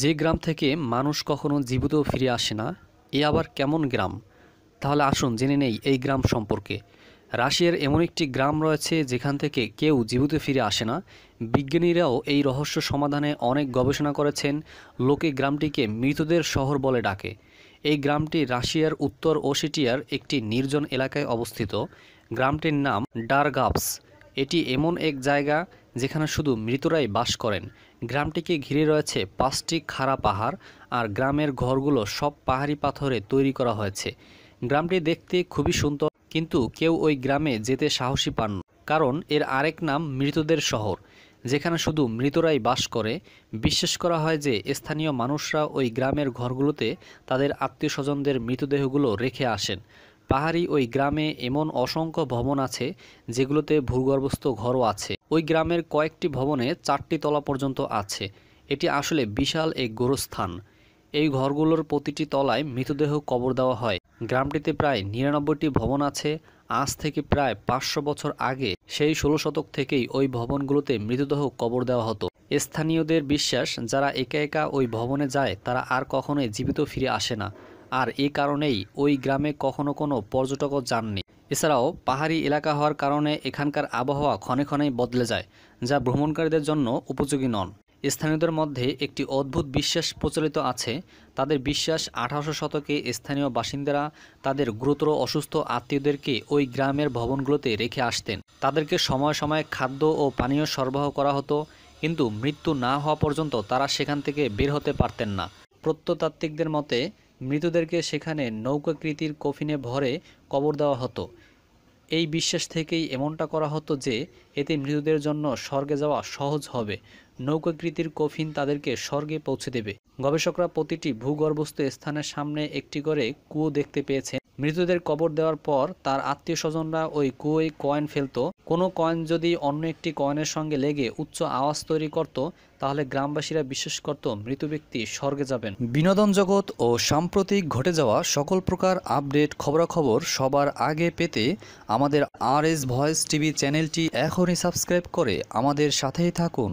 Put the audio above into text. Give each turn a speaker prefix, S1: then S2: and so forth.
S1: যে গ্রাম থেকে মানুষ কখনো জীবিত ফিরে আসে না এ আবার কেমন গ্রাম তাহলে আসুন জেনে নেই এই গ্রাম সম্পর্কে রাশিয়ার এমন একটি গ্রাম রয়েছে যেখান থেকে কেউ জীবিত ফিরে আসে না বিজ্ঞানীরাও এই রহস্য সমাধানে অনেক গবেষণা করেছেন লোকে গ্রামটিকে মৃতদের শহর বলে ডাকে এই গ্রামটি রাশিয়ার উত্তর ওশিটিয়ার একটি নির্জন এলাকায় অবস্থিত গ্রামটির নাম ডারগাপস এটি এমন এক জায়গা যেখানে শুধু মৃতরাই বাস করেন গ্রামটিকে ঘিরে রয়েছে পাঁচটি খাড়া পাহাড় আর গ্রামের ঘরগুলো সব পাহাড়ি পাথরে তৈরি করা হয়েছে গ্রামটি দেখতে খুবই সুন্দর কিন্তু কেউ ওই গ্রামে যেতে সাহসী পান কারণ এর আরেক নাম মৃতদের শহর যেখানে শুধু মৃতরাই বাস করে বিশ্বাস করা হয় যে স্থানীয় মানুষরা ওই গ্রামের ঘরগুলোতে তাদের আত্মীয় স্বজনদের মৃতদেহগুলো রেখে আসেন পাহাড়ি ওই গ্রামে এমন অসংখ্য ভবন আছে যেগুলোতে ভূগর্ভস্থ ঘরও আছে ওই গ্রামের কয়েকটি ভবনে চারটি তলা পর্যন্ত আছে এটি আসলে বিশাল এক গোরস্থান এই ঘরগুলোর প্রতিটি তলায় মৃতদেহ কবর দেওয়া হয় গ্রামটিতে প্রায় নিরানব্বইটি ভবন আছে আজ থেকে প্রায় পাঁচশো বছর আগে সেই ষোলো শতক থেকেই ওই ভবনগুলোতে মৃতদেহ কবর দেওয়া হতো স্থানীয়দের বিশ্বাস যারা একা একা ওই ভবনে যায় তারা আর কখনোই জীবিত ফিরে আসে না আর এ কারণেই ওই গ্রামে কখনো কোনো পর্যটকও যাননি এছাড়াও পাহাড়ি এলাকা হওয়ার কারণে এখানকার আবহাওয়া ক্ষণে ক্ষণেই বদলে যায় যা ভ্রমণকারীদের জন্য উপযোগী নন স্থানীয়দের মধ্যে একটি অদ্ভুত বিশ্বাস প্রচলিত আছে তাদের বিশ্বাস আঠারোশো শতকে স্থানীয় বাসিন্দারা তাদের গুরুতর অসুস্থ আত্মীয়দেরকে ওই গ্রামের ভবনগুলোতে রেখে আসতেন তাদেরকে সময় সময় খাদ্য ও পানীয় সরবরাহ করা হতো কিন্তু মৃত্যু না হওয়া পর্যন্ত তারা সেখান থেকে বের হতে পারতেন না প্রত্নতাত্ত্বিকদের মতে মৃতদেরকে সেখানে নৌকাকৃতির কফিনে ভরে কবর দেওয়া হতো এই বিশ্বাস থেকেই এমনটা করা হতো যে এতে মৃতদের জন্য স্বর্গে যাওয়া সহজ হবে নৌকাকৃতির কফিন তাদেরকে স্বর্গে পৌঁছে দেবে গবেষকরা প্রতিটি ভূগর্ভস্থ স্থানের সামনে একটি করে কুয়ো দেখতে পেয়েছেন মৃতদের কবর দেওয়ার পর তার আত্মীয় স্বজনরা ওই কুয়োয় কয়েন ফেলত কোনো কয়েন যদি অন্য একটি কয়েনের সঙ্গে লেগে উচ্চ আওয়াজ তৈরি করত তাহলে গ্রামবাসীরা বিশ্বাস করত মৃত ব্যক্তি স্বর্গে যাবেন বিনোদন জগৎ ও সাম্প্রতিক ঘটে যাওয়া সকল প্রকার আপডেট খবরাখবর সবার আগে পেতে আমাদের আর এস ভয়েস টিভি চ্যানেলটি এখনই সাবস্ক্রাইব করে আমাদের সাথেই থাকুন